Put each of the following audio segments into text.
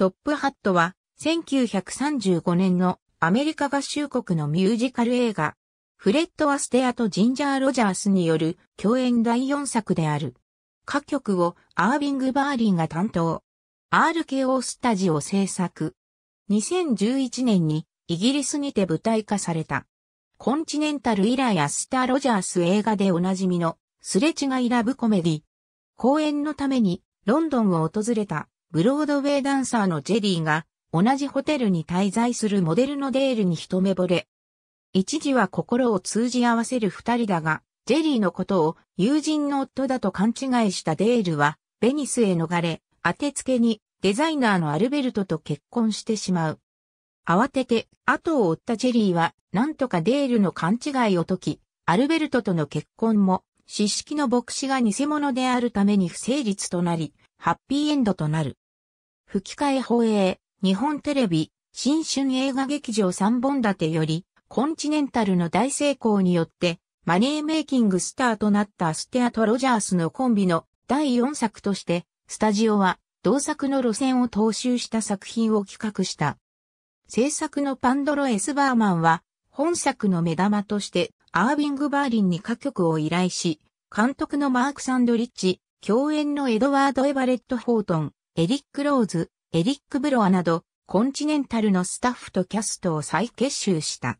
トップハットは1935年のアメリカ合衆国のミュージカル映画、フレッド・アステアとジンジャー・ロジャースによる共演第4作である。歌曲をアービング・バーリンが担当。RKO スタジオ制作。2011年にイギリスにて舞台化された。コンチネンタル以来アスター・ロジャース映画でおなじみのすれ違いラブコメディ。公演のためにロンドンを訪れたブロードウェイダンサーのジェリーが、同じホテルに滞在するモデルのデールに一目惚れ。一時は心を通じ合わせる二人だが、ジェリーのことを友人の夫だと勘違いしたデールは、ベニスへ逃れ、当てつけにデザイナーのアルベルトと結婚してしまう。慌てて後を追ったジェリーは、なんとかデールの勘違いを解き、アルベルトとの結婚も、知式の牧師が偽物であるために不成立となり、ハッピーエンドとなる。吹き替え放映、日本テレビ、新春映画劇場3本立てより、コンチネンタルの大成功によって、マネーメイキングスターとなったアステアとロジャースのコンビの第4作として、スタジオは同作の路線を踏襲した作品を企画した。制作のパンドロ・エスバーマンは、本作の目玉として、アービング・バーリンに歌曲を依頼し、監督のマーク・サンドリッチ、共演のエドワード・エバレット・ホートン、エリック・ローズ、エリック・ブロアなど、コンチネンタルのスタッフとキャストを再結集した。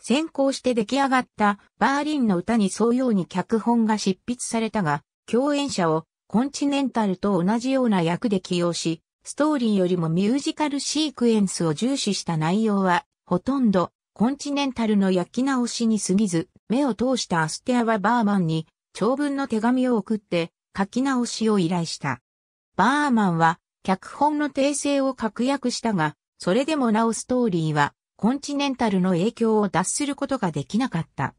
先行して出来上がったバーリンの歌に沿うように脚本が執筆されたが、共演者をコンチネンタルと同じような役で起用し、ストーリーよりもミュージカルシークエンスを重視した内容は、ほとんどコンチネンタルの焼き直しに過ぎず、目を通したアステアはバーマンに長文の手紙を送って、書き直しを依頼した。バーマンは脚本の訂正を確約したが、それでもなおストーリーはコンチネンタルの影響を脱することができなかった。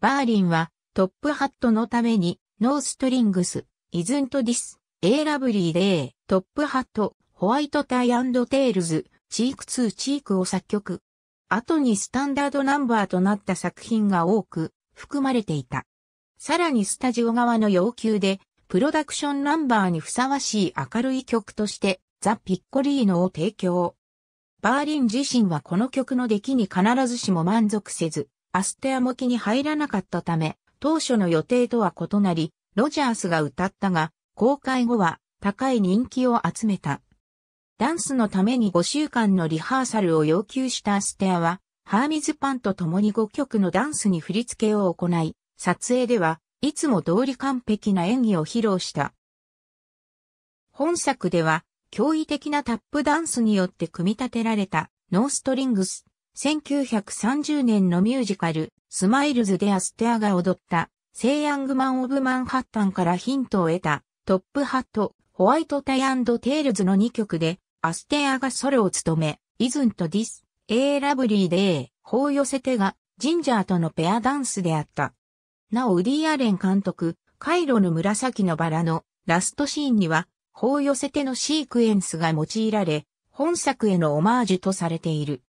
バーリンはトップハットのためにノーストリングス、イズントディス、エーラブリーデトップハット、ホワイトタイテールズ、チーク2チークを作曲。後にスタンダードナンバーとなった作品が多く含まれていた。さらにスタジオ側の要求でプロダクションナンバーにふさわしい明るい曲として、ザ・ピッコリーノを提供。バーリン自身はこの曲の出来に必ずしも満足せず、アステア向きに入らなかったため、当初の予定とは異なり、ロジャースが歌ったが、公開後は高い人気を集めた。ダンスのために5週間のリハーサルを要求したアステアは、ハーミズパンと共に5曲のダンスに振り付けを行い、撮影ではいつも通り完璧な演技を披露した。本作では、驚異的なタップダンスによって組み立てられた、ノーストリングス、1930年のミュージカル、スマイルズ・でアステアが踊った、セイ・ヤングマン・オブ・マンハッタンからヒントを得た、トップハット、ホワイト・タイ・アンド・テールズの2曲で、アステアがソロを務め、イズンとディス、エー・ラブリー・デー、法寄せてが、ジンジャーとのペアダンスであった。なおウディ・アレン監督、カイロの紫のバラのラストシーンには、法寄せてのシークエンスが用いられ、本作へのオマージュとされている。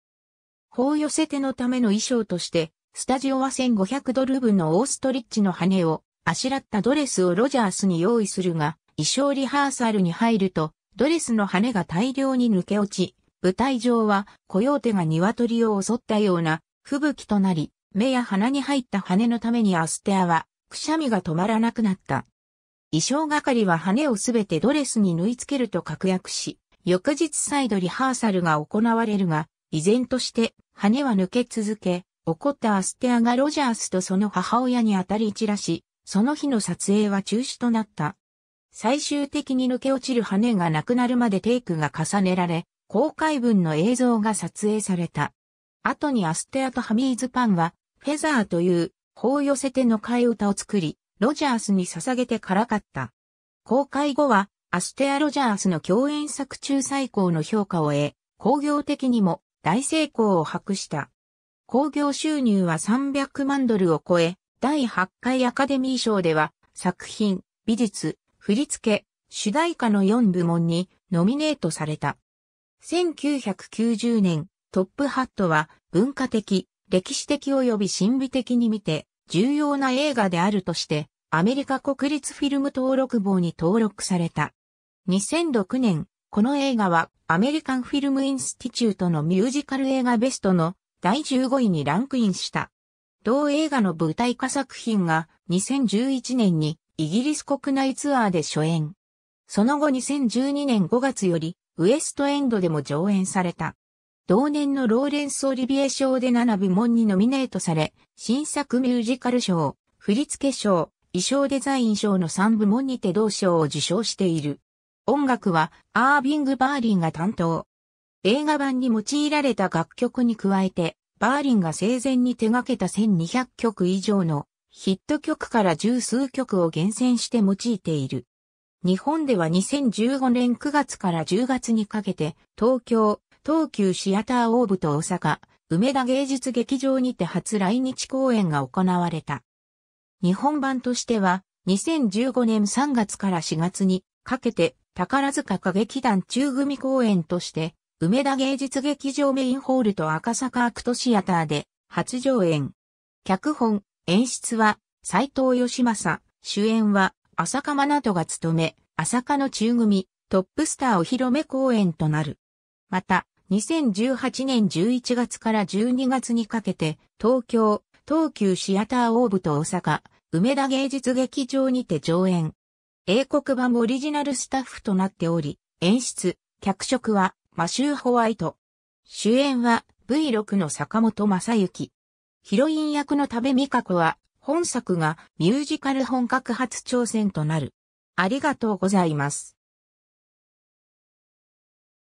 法寄せてのための衣装として、スタジオは1500ドル分のオーストリッチの羽をあしらったドレスをロジャースに用意するが、衣装リハーサルに入ると、ドレスの羽が大量に抜け落ち、舞台上はコヨーテが鶏を襲ったような吹雪となり、目や鼻に入った羽のためにアステアは、くしゃみが止まらなくなった。衣装係は羽をすべてドレスに縫い付けると確約し、翌日再度リハーサルが行われるが、依然として羽は抜け続け、怒ったアステアがロジャースとその母親に当たり散らし、その日の撮影は中止となった。最終的に抜け落ちる羽がなくなるまでテイクが重ねられ、公開分の映像が撮影された。後にアステアとハミーズパンはテザーという、法寄せての替え歌を作り、ロジャースに捧げてからかった。公開後は、アステア・ロジャースの共演作中最高の評価を得、工業的にも大成功を博した。工業収入は300万ドルを超え、第8回アカデミー賞では、作品、美術、振り付け、主題歌の4部門にノミネートされた。1990年、トップハットは文化的、歴史的及び神秘的に見て、重要な映画であるとして、アメリカ国立フィルム登録簿に登録された。2006年、この映画はアメリカンフィルムインスティチュートのミュージカル映画ベストの第15位にランクインした。同映画の舞台化作品が2011年にイギリス国内ツアーで初演。その後2012年5月よりウエストエンドでも上演された。同年のローレンス・オリビエ賞で7部門にノミネートされ、新作ミュージカル賞、振付賞、衣装デザイン賞の3部門にて同賞を受賞している。音楽はアービング・バーリンが担当。映画版に用いられた楽曲に加えて、バーリンが生前に手掛けた1200曲以上のヒット曲から十数曲を厳選して用いている。日本では2015年9月から10月にかけて東京、東急シアターオーブと大阪、梅田芸術劇場にて初来日公演が行われた。日本版としては、2015年3月から4月にかけて宝塚歌劇団中組公演として、梅田芸術劇場メインホールと赤坂アクトシアターで初上演。脚本、演出は斎藤義正、主演は浅香真奈が務め、浅香の中組、トップスターお披露目公演となる。また、2018年11月から12月にかけて、東京、東急シアターオーブと大阪、梅田芸術劇場にて上演。英国版オリジナルスタッフとなっており、演出、脚色はマシュー・ホワイト。主演は V6 の坂本正幸。ヒロイン役の多部美香子は、本作がミュージカル本格初挑戦となる。ありがとうございます。